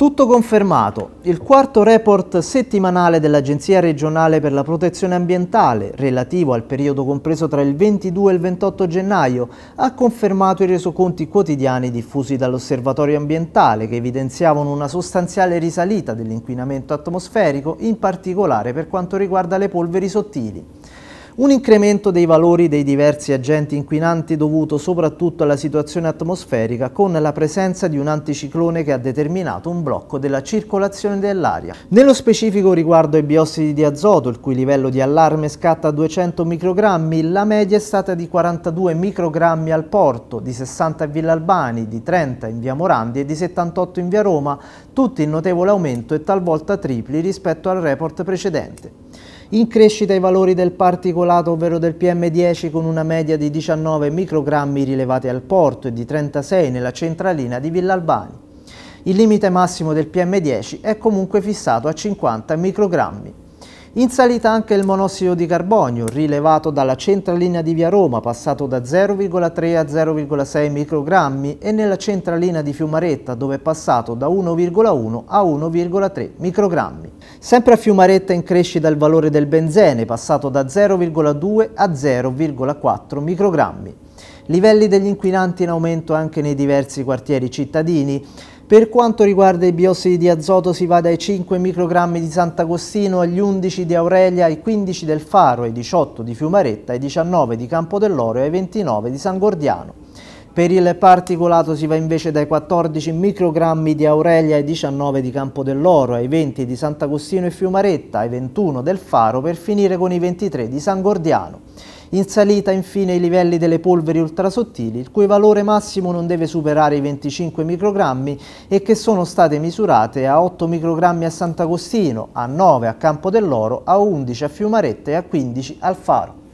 Tutto confermato, il quarto report settimanale dell'Agenzia regionale per la protezione ambientale, relativo al periodo compreso tra il 22 e il 28 gennaio, ha confermato i resoconti quotidiani diffusi dall'Osservatorio ambientale che evidenziavano una sostanziale risalita dell'inquinamento atmosferico, in particolare per quanto riguarda le polveri sottili. Un incremento dei valori dei diversi agenti inquinanti dovuto soprattutto alla situazione atmosferica con la presenza di un anticiclone che ha determinato un blocco della circolazione dell'aria. Nello specifico riguardo ai biossidi di azoto, il cui livello di allarme scatta a 200 microgrammi, la media è stata di 42 microgrammi al porto, di 60 a Villa Albani, di 30 in via Morandi e di 78 in via Roma, tutti in notevole aumento e talvolta tripli rispetto al report precedente. In crescita i valori del particolo particolato ovvero del PM10 con una media di 19 microgrammi rilevati al porto e di 36 nella centralina di Villalbani. Il limite massimo del PM10 è comunque fissato a 50 microgrammi. In salita anche il monossido di carbonio, rilevato dalla centralina di Via Roma, passato da 0,3 a 0,6 microgrammi e nella centralina di Fiumaretta, dove è passato da 1,1 a 1,3 microgrammi. Sempre a Fiumaretta in crescita il valore del benzene, passato da 0,2 a 0,4 microgrammi. Livelli degli inquinanti in aumento anche nei diversi quartieri cittadini. Per quanto riguarda i biossidi di azoto si va dai 5 microgrammi di Sant'Agostino agli 11 di Aurelia, ai 15 del Faro, ai 18 di Fiumaretta, ai 19 di Campo dell'Oro e ai 29 di San Gordiano. Per il particolato si va invece dai 14 microgrammi di Aurelia ai 19 di Campo dell'Oro, ai 20 di Sant'Agostino e Fiumaretta, ai 21 del Faro per finire con i 23 di San Gordiano. In salita infine i livelli delle polveri ultrasottili, il cui valore massimo non deve superare i 25 microgrammi e che sono state misurate a 8 microgrammi a Sant'Agostino, a 9 a Campo dell'Oro, a 11 a Fiumaretta e a 15 al Faro.